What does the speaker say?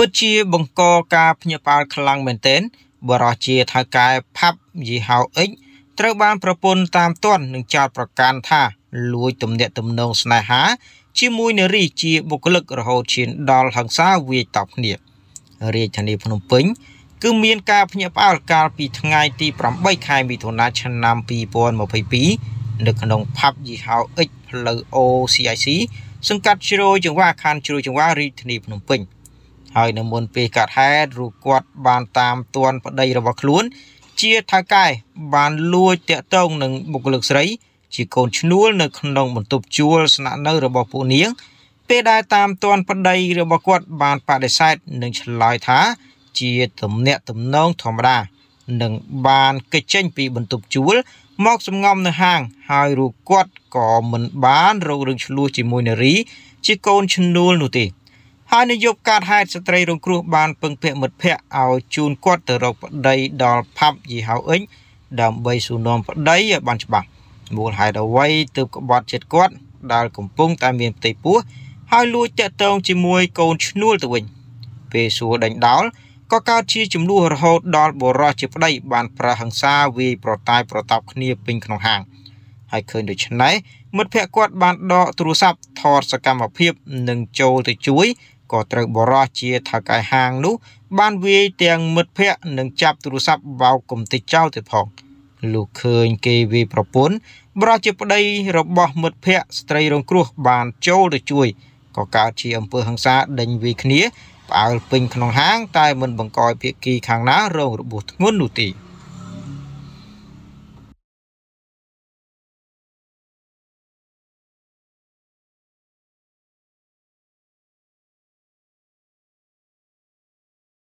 ពិតជាបង្កការភ្ញាក់ផ្អើលខ្លាំងមែនទែនបរោះជាថៅកែផាប់យីហៅអិចត្រូវបានប្រពន្ធតាមទាន់នឹងចោទប្រកាន់ថាលួចទំនាក់ទំនងស្នេហាជាមួយនារីជាបុគ្គលិករហូតឈានដល់ហិង្សាវាយតប់គ្នារាជធានីភ្នំពេញ គឺមានការភ្ញាក់ផ្អើលកាលពីថ្ងៃទី8ខែមិថុនាឆ្នាំ2022នៅក្នុងផាប់យីហៅអិចផ្លូវ OCIC សង្កាត់ជ្រោយចង្វាខណ្ឌជ្រោយចង្វារាជធានីភ្នំពេញ។ហើយនៅមុនពេលកាត់ហេតុរូបគាត់បានតាមទាន់ប្តីរបស់ខ្លួន ជាថៅកែបានលួចតាក់ទងនឹងបុគ្គលិកស្រី ជាកូនឈ្នួលនៅក្នុងបន្ទប់ជួលស្នាក់នៅរបស់ពួកនាងពេលដែលតាមទាន់ប្តីរបស់គាត់បានបដិសេធនិងឆ្លើយថា ជាទំនាក់ទំនងធម្មតានឹងបានកិច្ចចេញពីបន្ទប់ជួលមកសំងំនៅហាងហើយរូបគាត់ក៏មិនបានរោគរឿងឆ្លោះជាមួយនារី ជាកូនឈ្នួលនោះទេ។ហើយនាយកកាត់ហេតុស្ត្រីរងគ្រោះបានពឹងពាក់មិត្តភ័ក្តិឲ្យជូនគាត់ទៅរកប្តីដល់ផាប់យីហៅអិញដើម្បីសួរនាំប្តីឲ្យបានច្បាស់មូលហេតុអ្វីទើបក្បត់ចិត្តគាត់ដែលកំពុងតែមានផ្ទៃពោះហើយលួចតាក់ទងជាមួយកូនឈ្នួលទៅវិញពេលសួរដេញដោលក៏កើតជាចំនួនរហូតដល់បរោះជាប្តីបានប្រើហិង្សាវាយប្រតាយប្រតប់គ្នាពេញក្នុងហាងហើយឃើញដូច្នេះមិត្តភ័ក្តិគាត់បានដកទូរស័ព្ទថតសកម្មភាពនិងចូលទៅជួយក៏ត្រូវ បរោះជាថៅកែហាងនោះ បានវាយទាំងមិត្តភ័ក្តិនិងចាប់ទូរស័ព្ទបោកកំទេចចោលទៅផងលោកឃើញគេវាយប្រពន្ធបរោះជាប្តីរបស់មិត្តភ័ក្តិស្ត្រីរងគ្រោះ បានចូលទៅជួយក៏កើតជាអំពើហិង្សាដេញវាយគ្នាផ្អើលពេញក្នុងហាង តែមិនបង្កឲ្យភាគីខាងណារងរបួសធ្ងន់នោះទេ។